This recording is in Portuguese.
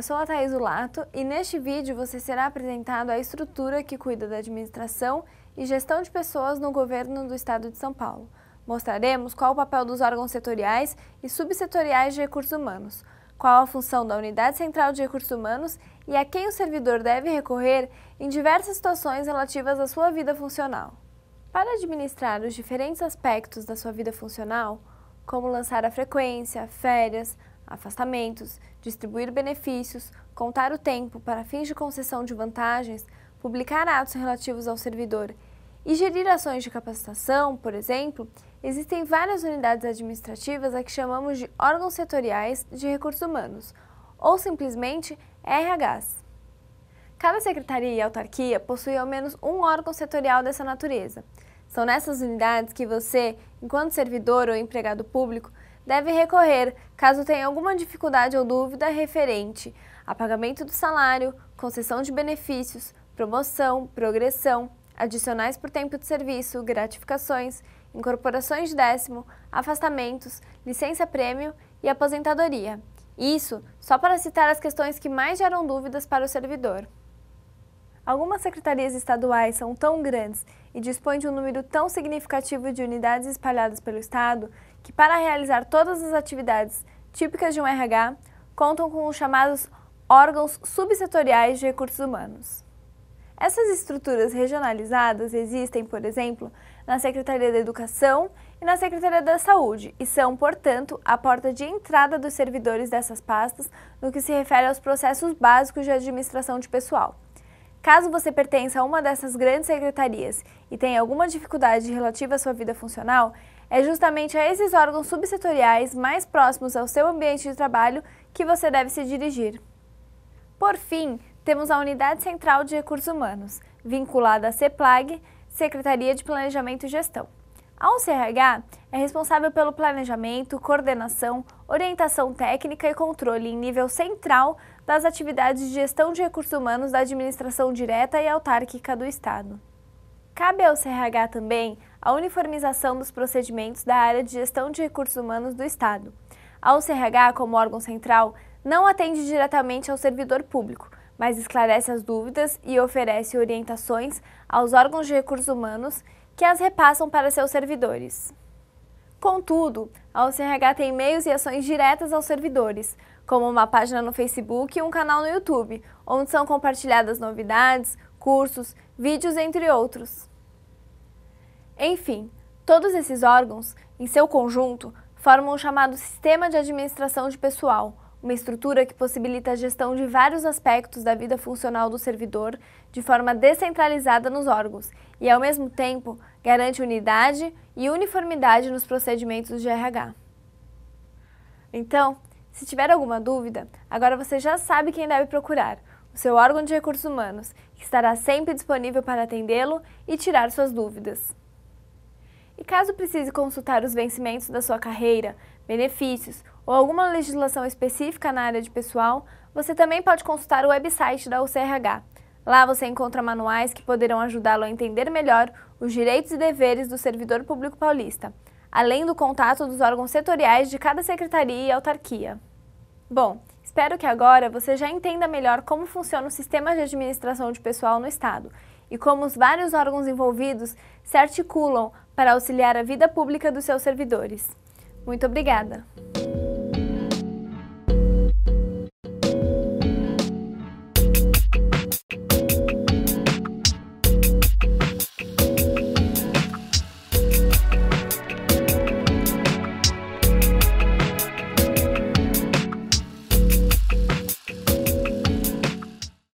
eu sou a Thais Lato e neste vídeo você será apresentado a estrutura que cuida da administração e gestão de pessoas no governo do Estado de São Paulo. Mostraremos qual o papel dos órgãos setoriais e subsetoriais de recursos humanos, qual a função da Unidade Central de Recursos Humanos e a quem o servidor deve recorrer em diversas situações relativas à sua vida funcional. Para administrar os diferentes aspectos da sua vida funcional, como lançar a frequência, férias, afastamentos, distribuir benefícios, contar o tempo para fins de concessão de vantagens, publicar atos relativos ao servidor e gerir ações de capacitação, por exemplo, existem várias unidades administrativas a que chamamos de órgãos setoriais de recursos humanos, ou simplesmente RHs. Cada secretaria e autarquia possui ao menos um órgão setorial dessa natureza. São nessas unidades que você, enquanto servidor ou empregado público, deve recorrer caso tenha alguma dificuldade ou dúvida referente a pagamento do salário, concessão de benefícios, promoção, progressão, adicionais por tempo de serviço, gratificações, incorporações de décimo, afastamentos, licença-prêmio e aposentadoria. Isso só para citar as questões que mais geram dúvidas para o servidor. Algumas secretarias estaduais são tão grandes e dispõem de um número tão significativo de unidades espalhadas pelo Estado que, para realizar todas as atividades típicas de um RH, contam com os chamados órgãos subsetoriais de recursos humanos. Essas estruturas regionalizadas existem, por exemplo, na Secretaria da Educação e na Secretaria da Saúde e são, portanto, a porta de entrada dos servidores dessas pastas no que se refere aos processos básicos de administração de pessoal. Caso você pertença a uma dessas grandes secretarias e tenha alguma dificuldade relativa à sua vida funcional, é justamente a esses órgãos subsetoriais mais próximos ao seu ambiente de trabalho que você deve se dirigir. Por fim, temos a Unidade Central de Recursos Humanos, vinculada à CEPLAG, Secretaria de Planejamento e Gestão. A UCRH é responsável pelo planejamento, coordenação, orientação técnica e controle em nível central das atividades de gestão de recursos humanos da administração direta e autárquica do Estado. Cabe ao CRH também a uniformização dos procedimentos da área de gestão de recursos humanos do Estado. Ao CRH como órgão central, não atende diretamente ao servidor público, mas esclarece as dúvidas e oferece orientações aos órgãos de recursos humanos que as repassam para seus servidores. Contudo, a OCRH tem meios e ações diretas aos servidores, como uma página no Facebook e um canal no YouTube, onde são compartilhadas novidades, cursos, vídeos, entre outros. Enfim, todos esses órgãos, em seu conjunto, formam o chamado Sistema de Administração de Pessoal, uma estrutura que possibilita a gestão de vários aspectos da vida funcional do servidor de forma descentralizada nos órgãos e, ao mesmo tempo, garante unidade e uniformidade nos procedimentos de RH. Então, se tiver alguma dúvida, agora você já sabe quem deve procurar, o seu órgão de recursos humanos, que estará sempre disponível para atendê-lo e tirar suas dúvidas. E caso precise consultar os vencimentos da sua carreira, benefícios ou alguma legislação específica na área de pessoal, você também pode consultar o website da UCRH, Lá você encontra manuais que poderão ajudá-lo a entender melhor os direitos e deveres do servidor público paulista, além do contato dos órgãos setoriais de cada secretaria e autarquia. Bom, espero que agora você já entenda melhor como funciona o sistema de administração de pessoal no Estado e como os vários órgãos envolvidos se articulam para auxiliar a vida pública dos seus servidores. Muito obrigada!